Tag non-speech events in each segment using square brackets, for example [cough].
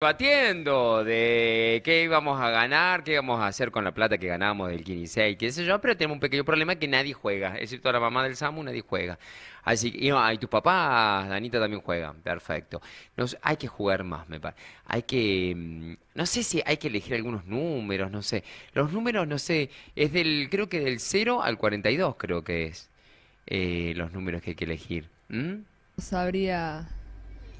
debatiendo de qué íbamos a ganar, qué íbamos a hacer con la plata que ganamos del 15 qué sé yo, pero tenemos un pequeño problema que nadie juega, excepto la mamá del Samu, nadie juega. Así que, y, tus papás, Danita también juega, perfecto. Nos, hay que jugar más, me parece. Hay que, mm, no sé si hay que elegir algunos números, no sé. Los números, no sé, es del, creo que del 0 al 42 creo que es eh, los números que hay que elegir. ¿Mm? Sabría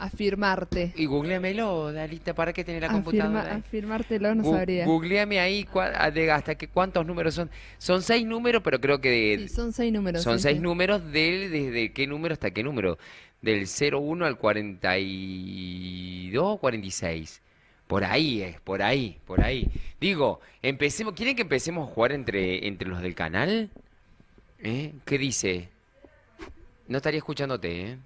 Afirmarte. Y googleamelo, Dalita, ¿para que tener la computadora? Afirmártelo, no sabría. Googleame ahí ah, hasta que cuántos números son. Son seis números, pero creo que. De, sí, son seis números. Son seis números del, desde qué número hasta qué número. Del 01 al 42 46. Por ahí es, por ahí, por ahí. Digo, empecemos. ¿Quieren que empecemos a jugar entre, entre los del canal? ¿Eh? ¿Qué dice? No estaría escuchándote, ¿eh?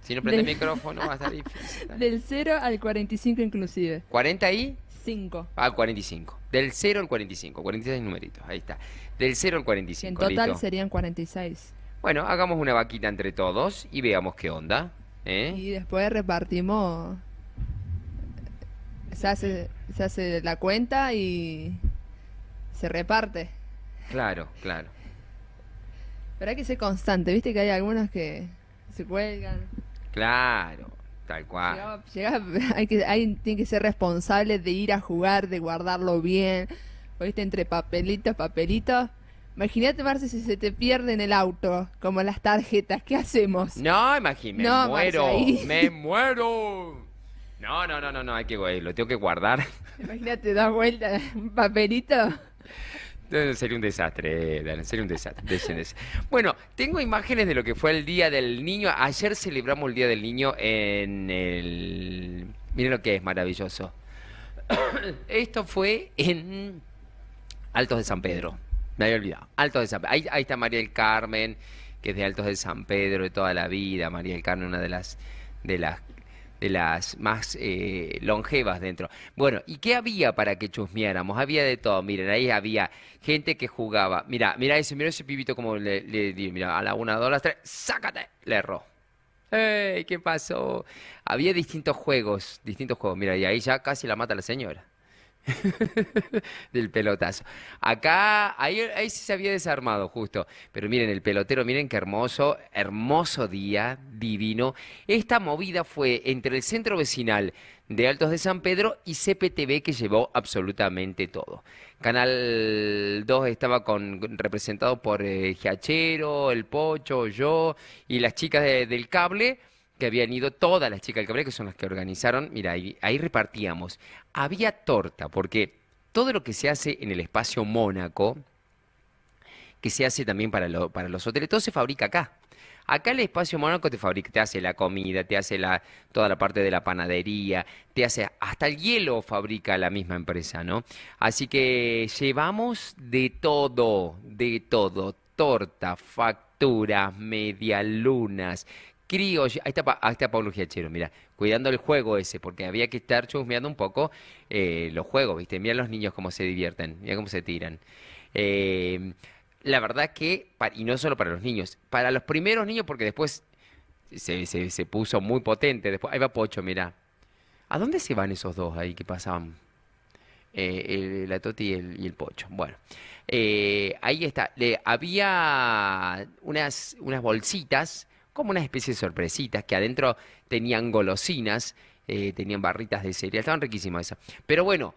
Si no prende el micrófono va a estar difícil. [laughs] Del 0 al 45 inclusive. ¿40 y? 5. Ah, 45. Del 0 al 45. 46 numeritos, ahí está. Del 0 al 45. En total serían 46. Bueno, hagamos una vaquita entre todos y veamos qué onda. ¿eh? Y después repartimos... Se hace, se hace la cuenta y se reparte. Claro, claro. Pero hay que ser constante, viste que hay algunos que se cuelgan. Claro, tal cual. [laughs] hay que, tiene que ser responsable de ir a jugar, de guardarlo bien. Pues, ¿Viste? Entre papelitos, papelitos. Imagínate, Marce, si se te pierde en el auto, como las tarjetas, ¿qué hacemos? No, imagínate, me muero, [laughs] me muero. No, no, no, no, no, hay que, lo tengo que guardar. Imagínate, dos vueltas, un papelito. Eh, sería un desastre, sería un desastre. Bueno, tengo imágenes de lo que fue el Día del Niño. Ayer celebramos el Día del Niño en el... Miren lo que es maravilloso. [coughs] Esto fue en Altos de San Pedro. Me había olvidado. Altos de San Pedro. Ahí, está María del Carmen, que es de Altos de San Pedro de toda la vida. María del Carmen, una de las, de las de las más eh, longevas dentro. Bueno, ¿y qué había para que chusmeáramos? Había de todo, miren, ahí había gente que jugaba. Mira, mira ese, mira ese pibito como le, le mira, a la una, dos, las tres, ¡sácate! Le erró. ¡Ey! ¿Qué pasó? Había distintos juegos, distintos juegos. Mira, y ahí ya casi la mata la señora. [laughs] del pelotazo. Acá, ahí, sí se había desarmado justo. Pero miren el pelotero, miren qué hermoso, hermoso día, divino. Esta movida fue entre el centro vecinal de Altos de San Pedro y CPTV que llevó absolutamente todo. Canal 2 estaba con, representado por el eh, Giachero, El Pocho, yo y las chicas del cable habían ido, todas las chicas del cabaret, que son las que organizaron, mira, ahí, repartíamos. Había torta, porque todo lo que se hace en el espacio Mónaco, que se hace también para, los hoteles, todo se fabrica acá. Acá el espacio Mónaco te fabrica, te hace la comida, te hace la, toda la parte de la panadería, te hace hasta el hielo fabrica la misma empresa, ¿no? Así que llevamos de todo, de todo, torta, facturas, medialunas, Críos, Ahí está, ahí está Pablo Giachero, mira, cuidando el juego ese, porque había que estar chusmeando un poco eh, los juegos, ¿viste? Mira los niños cómo se divierten, mira cómo se tiran. Eh, la verdad que, y no solo para los niños, para los primeros niños, porque después se, se, puso muy potente. Después, ahí va Pocho, mira. ¿A dónde se van esos dos ahí que pasaban? Eh, la Toti y el, Pocho. Bueno, ahí está. había unas, unas bolsitas como una especie de sorpresitas, que adentro tenían golosinas, eh, tenían barritas de cereal, estaban riquísimas esas. Pero bueno,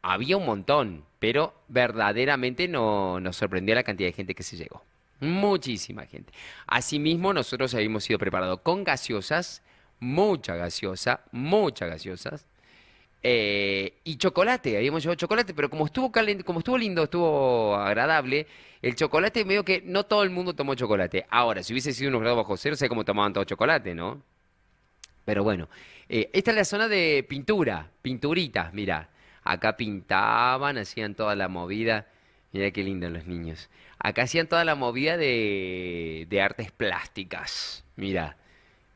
había un montón, pero verdaderamente no, nos sorprendió la cantidad de gente que se llegó. Muchísima gente. Asimismo, nosotros habíamos sido preparados con gaseosas, mucha gaseosa, muchas gaseosas, eh, y chocolate, habíamos llevado chocolate, pero como estuvo como estuvo lindo, estuvo agradable, el chocolate medio que no todo el mundo tomó chocolate. Ahora, si hubiese sido unos grados bajo cero, sé cómo tomaban todo chocolate, ¿no? Pero bueno, eh, esta es la zona de pintura, pinturitas, mira. Acá pintaban, hacían toda la movida. Mira qué lindos los niños. Acá hacían toda la movida de, de artes plásticas. Mira,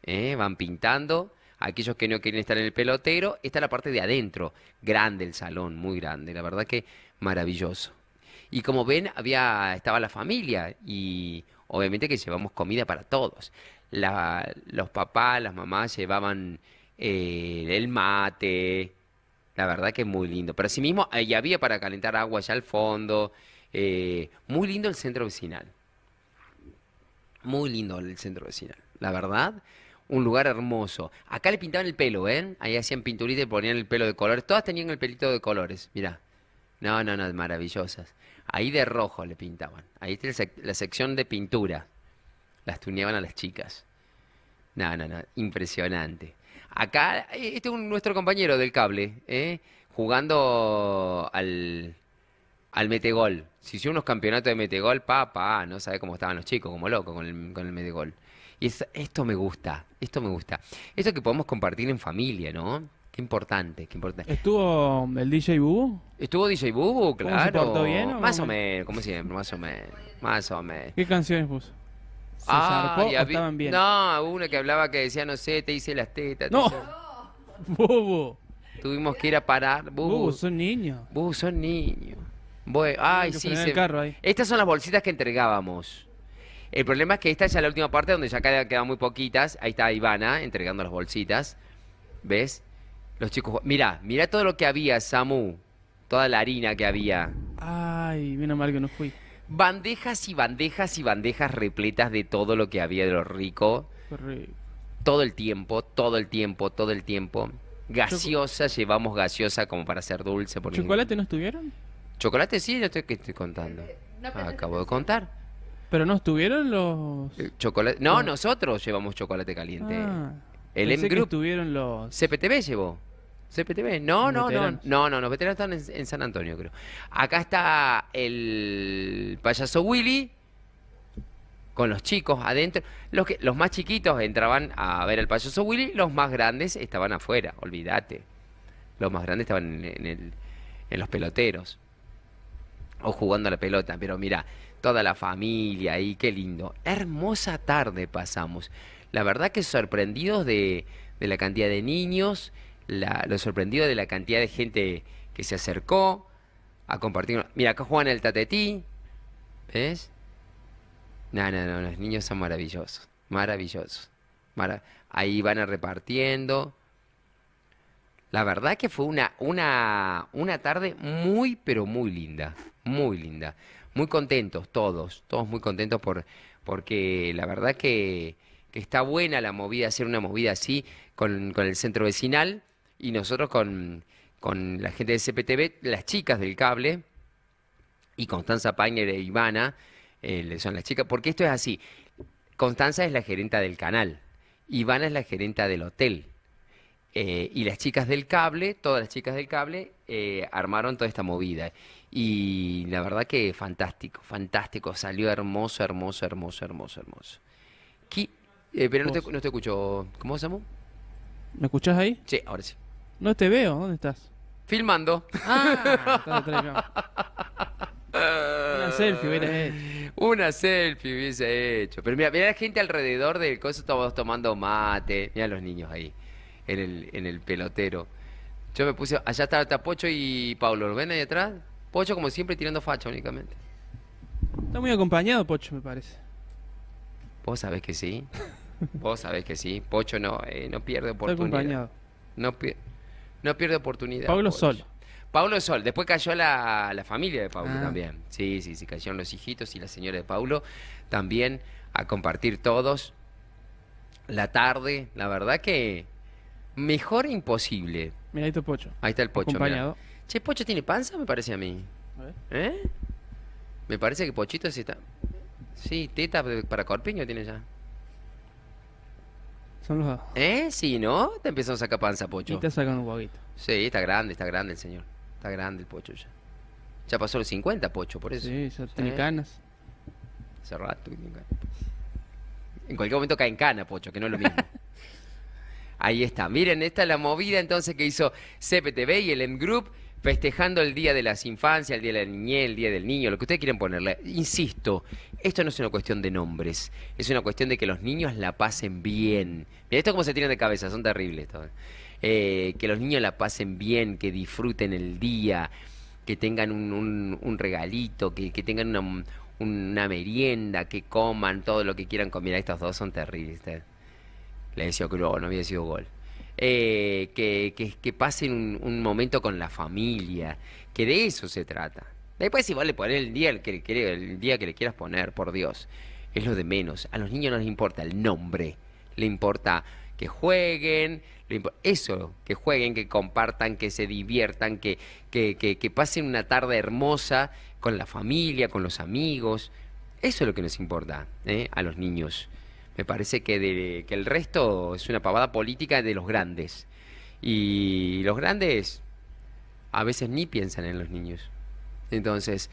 eh, van pintando aquellos que no quieren estar en el pelotero, está la parte de adentro, grande el salón, muy grande, la verdad que maravilloso. Y como ven, había, estaba la familia y obviamente que llevamos comida para todos. los papás, las mamás llevaban eh, el mate, la verdad que muy lindo. Pero asimismo, ahí había para calentar agua allá al fondo. Eh, muy lindo el centro vecinal. Muy lindo el centro vecinal. La verdad, un lugar hermoso. Acá le pintaban el pelo, ¿eh? Ahí hacían pinturita y ponían el pelo de colores. Todas tenían el pelito de colores, mirá. No, no, no, maravillosas. Ahí de rojo le pintaban. Ahí está la sección de pintura. Las tuneaban a las chicas. No, no, no, impresionante. Acá, eh, este es nuestro compañero del cable, ¿eh? jugando al, al metegol. Si hicieron unos campeonatos de metegol, papá, no sabe cómo estaban los chicos, como locos con el, con el metegol. Y esto me gusta, esto me gusta. Esto que podemos compartir en familia, ¿no? Qué importante, qué importante. ¿Estuvo el DJ Bubu? ¿Estuvo DJ Bubu? Claro. más o menos, como siempre, más o menos. Más o menos. ¿Qué canciones puso? ah, zarpó estaban bien? No, una que hablaba que decía, no sé, te hice las tetas. ¡No! [laughs] ¡Bubu! Tuvimos que ir a parar. Bubu, Bubu son niños. Bubu, son niños. Bueno, ay, sí. Estas son las bolsitas que entregábamos. El problema es que esta ya la última parte donde ya quedan muy poquitas. Ahí está Ivana entregando las bolsitas. ¿Ves? Los chicos. Mirá, mirá todo lo que había, Samu. Toda la harina que había. Ay, mira mal que no fui. Bandejas y bandejas y bandejas repletas de todo lo que había de lo rico. Todo el tiempo, todo el tiempo, todo el tiempo. Gaseosa, llevamos gaseosa como para hacer dulce. ¿Chocolate no estuvieron? Chocolate sí, yo estoy, estoy contando. Eh, ah, acabo de contar. ¿Pero no estuvieron los...? Eh, chocolate... No, nosotros llevamos chocolate caliente. Ah, el M Group... estuvieron los...? CPTV llevó. CPTV. No, no, no, no, no, los veteranos están en, San Antonio, creo. Acá está el payaso Willy con los chicos adentro. Los, que, los más chiquitos entraban a ver al payaso Willy, los más grandes estaban afuera, olvídate. Los más grandes estaban en, en los peloteros o jugando a la pelota. Pero mira, toda la familia y qué lindo. Hermosa tarde pasamos. La verdad que sorprendidos de, la cantidad de niños, la, los sorprendidos de la cantidad de gente que se acercó a compartir. Mira, acá juegan el tatetí. ¿Ves? No, no, no, los niños son maravillosos. Maravillosos. Ahí van a repartiendo. La verdad que fue una, una, una tarde muy, pero muy linda. Muy linda muy contentos todos, todos muy contentos por, porque la verdad que, está buena la movida, hacer una movida así con, el centro vecinal y nosotros con, con, la gente de CPTV, las chicas del cable y Constanza Painer e Ivana eh, son las chicas, porque esto es así. Constanza es la gerenta del canal, Ivana es la gerenta del hotel. Eh, y las chicas del cable, todas las chicas del cable, eh, armaron toda esta movida. Y la verdad que fantástico, fantástico. Salió hermoso, hermoso, hermoso, hermoso, hermoso. Eh, pero no te, escucho. ¿Cómo se llamó? ¿Me escuchás ahí? Sí, ahora sí. No te veo, ¿dónde estás? Filmando. Ah, [laughs] Una selfie hubiera Una selfie hubiese hecho. Pero mira, mira la gente alrededor del coso, estamos tomando mate. Mira los niños ahí, en el, en el pelotero. Yo me puse, allá está Tapocho y Pablo, ¿lo ven ahí atrás? Pocho, como siempre, tirando facha únicamente. Está muy acompañado, Pocho, me parece. Vos sabés que sí. Vos sabés que sí. Pocho no, eh, no pierde oportunidad. Está acompañado. No, pierde oportunidad. Pablo Sol. Pablo Sol, después cayó la, familia de Pablo ah. también. Sí, sí, sí, cayeron los hijitos y la señora de Pablo también a compartir todos la tarde. La verdad que mejor imposible. Mira, ahí está el pocho. Ahí está el pocho. Acompañado. Che, Pocho tiene panza, me parece a mí. ¿Eh? Me parece que Pochito sí está. Sí, teta para corpiño tiene ya. Son los. ¿Eh? Sí, ¿no? Te empezó a sacar panza, Pocho. Y te sacan un guaguito. Sí, está grande, está grande el señor. Está grande el Pocho ya. Ya pasó los 50, Pocho, por eso. Sí, tiene canas. Hace rato que tiene canas. En cualquier momento cae en cana, Pocho, que no es lo mismo. [laughs] Ahí está. Miren, esta es la movida entonces que hizo CPTV y el M Group festejando el Día de las Infancias, el Día de la Niñez, el Día del Niño, lo que ustedes quieren ponerle. Insisto, esto no es una cuestión de nombres, es una cuestión de que los niños la pasen bien. Mira, esto como se tiran de cabeza, son terribles. ¿eh? Eh, que los niños la pasen bien, que disfruten el día, que tengan un, regalito, que, tengan una, merienda, que coman todo lo que quieran comer. Estos dos son terribles. ¿eh? Le decía que no, no había sido gol. Eh, que, que, pasen un, momento con la familia, que de eso se trata. Después si vale poner el día que, le, el día que le quieras poner, por Dios, es lo de menos. A los niños no les importa el nombre, le importa que jueguen, eso, que jueguen, que compartan, que se diviertan, que, que, que, que, pasen una tarde hermosa con la familia, con los amigos. Eso es lo que nos importa ¿eh? a los niños. Me parece que, el resto es una pavada política de los grandes. Y los grandes a veces ni piensan en los niños. Entonces,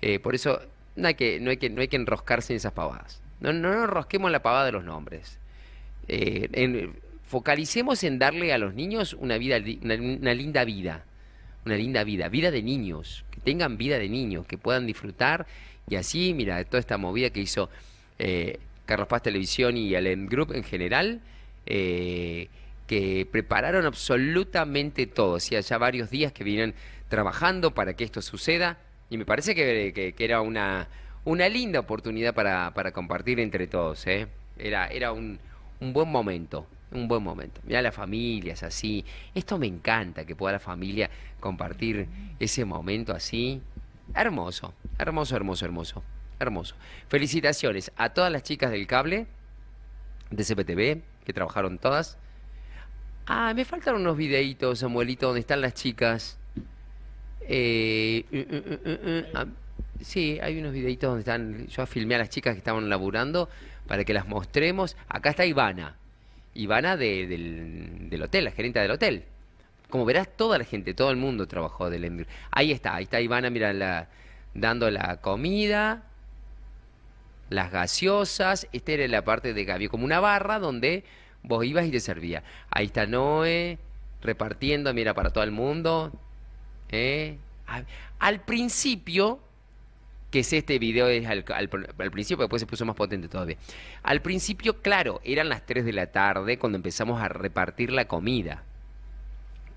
eh, por eso no hay, que, no, hay que, no hay que enroscarse en esas pavadas. No, nos enrosquemos en la pavada de los nombres. Eh, focalicemos en darle a los niños una, vida, una, linda vida. Una linda vida, vida de niños, que tengan vida de niños, que puedan disfrutar y así, mira, toda esta movida que hizo eh, Carlos Paz Televisión y al M Group en general, eh, que prepararon absolutamente todo. Hacía ya varios días que vinieron trabajando para que esto suceda y me parece que, era una, una linda oportunidad para, compartir entre todos. ¿eh? Era, era un, un buen momento un buen momento. Mira las familias así. Esto me encanta, que pueda la familia compartir ese momento así. Hermoso, hermoso, hermoso, hermoso. Hermoso. Felicitaciones a todas las chicas del cable, de CPTV, que trabajaron todas. Ah, me faltaron unos videitos, amuelito donde están las chicas. Eh, uh, uh, uh, ah, sí, hay unos videitos donde están. Yo filmé a las chicas que estaban laburando para que las mostremos. Acá está Ivana. Ivana del, del, hotel, la gerente del hotel. Como verás, toda la gente, todo el mundo trabajó del Ahí está, ahí está Ivana, mira, dando la comida las gaseosas, esta era la parte de Gaby, como una barra donde vos ibas y te servía. Ahí está Noé repartiendo, mira, para todo el mundo. ¿eh? Al principio, que es este video, es al, principio, después se puso más potente todavía. Al principio, claro, eran las 3 de la tarde cuando empezamos a repartir la comida.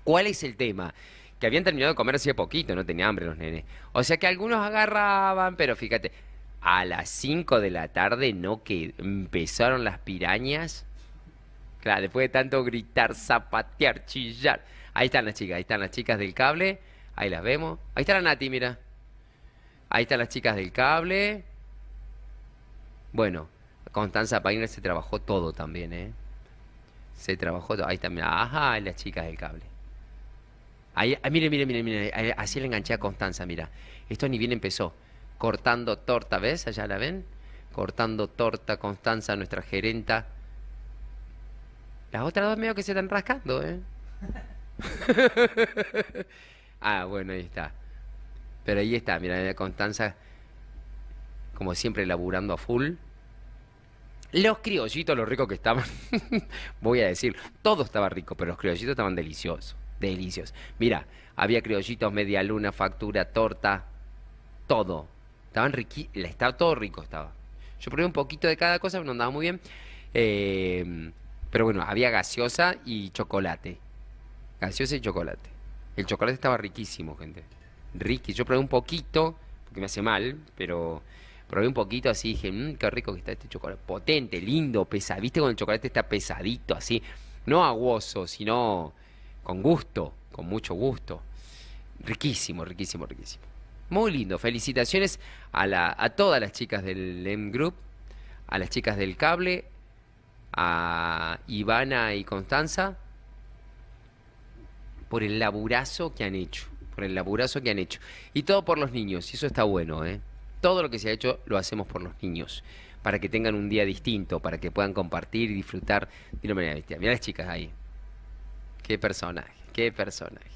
¿Cuál es el tema? Que habían terminado de comer hace poquito, no tenía hambre los nenes. O sea que algunos agarraban, pero fíjate, a las 5 de la tarde, ¿no? Que empezaron las pirañas. Claro, después de tanto gritar, zapatear, chillar. Ahí están las chicas, ahí están las chicas del cable. Ahí las vemos. Ahí está la Nati, mira. Ahí están las chicas del cable. Bueno, Constanza Painer se trabajó todo también, ¿eh? Se trabajó todo. Ahí también Ajá, las chicas del cable. Ahí, ah, mire, mire, mire, mire. Así le enganché a Constanza, mira. Esto ni bien empezó cortando torta, ¿ves? Allá la ven, cortando torta Constanza, nuestra gerenta. Las otras dos medio que se están rascando, ¿eh? [laughs] ah, bueno, ahí está. Pero ahí está, mira, Constanza, como siempre, laburando a full. Los criollitos, los ricos que estaban, [laughs] voy a decir, todo estaba rico, pero los criollitos estaban deliciosos, deliciosos. Mira, había criollitos, media luna, factura, torta, todo estaba todo rico estaba. Yo probé un poquito de cada cosa, pero no andaba muy bien. Em, pero bueno, había gaseosa y chocolate. Gaseosa y chocolate. El chocolate estaba riquísimo, gente. Riquísimo. Yo probé un poquito, porque me hace mal, pero probé un poquito así dije, mm, qué rico que está este chocolate. Potente, lindo, pesado. Viste cuando el chocolate está pesadito, así. No aguoso, sino con gusto, con mucho gusto. Riquísimo, riquísimo, riquísimo. Muy lindo. Felicitaciones a, todas las chicas del M Group, a las chicas del cable, a Ivana y Constanza, por el laburazo que han hecho. Por el laburazo que han hecho. Y todo por los niños. Y eso está bueno, ¿eh? Todo lo que se ha hecho lo hacemos por los niños. Para que tengan un día distinto, para que puedan compartir y disfrutar de una manera bestia. Mira las chicas ahí. Qué personaje, qué personaje.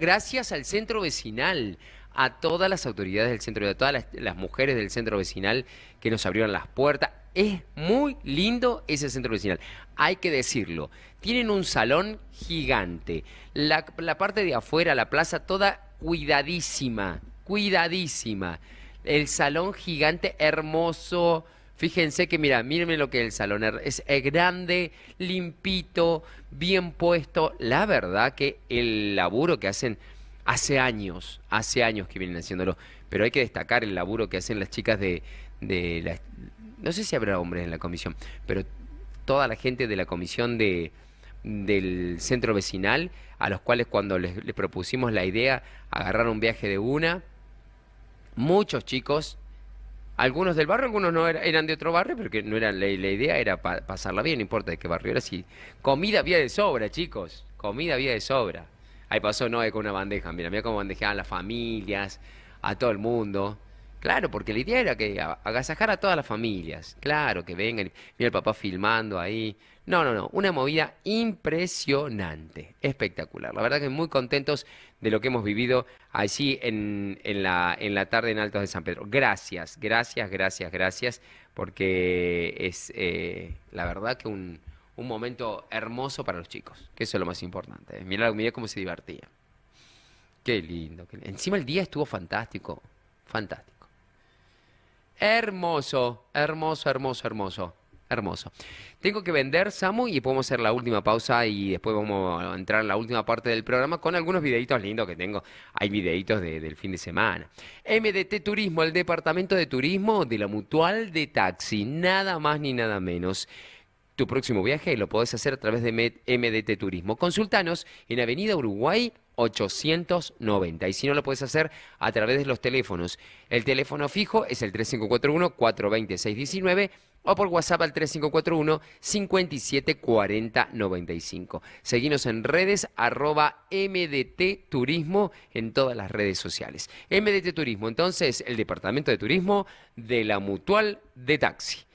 gracias al centro vecinal, a todas las autoridades del centro y a todas las, mujeres del centro vecinal que nos abrieron las puertas. Es muy lindo ese centro vecinal, hay que decirlo. Tienen un salón gigante. La, la parte de afuera, la plaza, toda cuidadísima, cuidadísima. El salón gigante, hermoso. Fíjense que, mira, mírenme lo que es el salón. Es grande, limpito, bien puesto. La verdad que el laburo que hacen hace años, hace años que vienen haciéndolo. Pero hay que destacar el laburo que hacen las chicas de, la, no sé si habrá hombres en la comisión, pero toda la gente de la comisión de, del centro vecinal, a los cuales cuando les, propusimos la idea, agarraron un viaje de una, muchos chicos, algunos del barrio, algunos no eran de otro barrio, pero no eran, la, idea era pasarla bien, no importa de qué barrio era, si comida había de sobra, chicos, comida había de sobra. Ahí pasó Noé con una bandeja. Mira, mira cómo bandejeaban las familias, a todo el mundo. Claro, porque la idea era que agasajar a todas las familias. Claro, que vengan. Mira el papá filmando ahí. No, no, no. Una movida impresionante. Espectacular. La verdad que muy contentos de lo que hemos vivido allí en, en, la, en la tarde en Altos de San Pedro. Gracias, gracias, gracias, gracias. Porque es eh, la verdad que un, un momento hermoso para los chicos, que eso es lo más importante. ¿eh? Mirá, cómo se divertía. Qué lindo, Encima el día estuvo fantástico, fantástico. Hermoso, hermoso, hermoso, hermoso. Hermoso. Tengo que vender, Samu, y podemos hacer la última pausa y después vamos a entrar en la última parte del programa con algunos videitos lindos que tengo. Hay videitos del fin de semana. MDT Turismo, el departamento de turismo de la mutual de taxi, nada más ni nada menos tu próximo viaje y lo podés hacer a través de MDT Turismo. Consultanos en Avenida Uruguay 890. Y si no, lo puedes hacer a través de los teléfonos. El teléfono fijo es el 3541 420 o por WhatsApp al 3541-574095. Seguimos en redes arroba MDT Turismo en todas las redes sociales. MDT Turismo, entonces, el Departamento de Turismo de la Mutual de Taxi.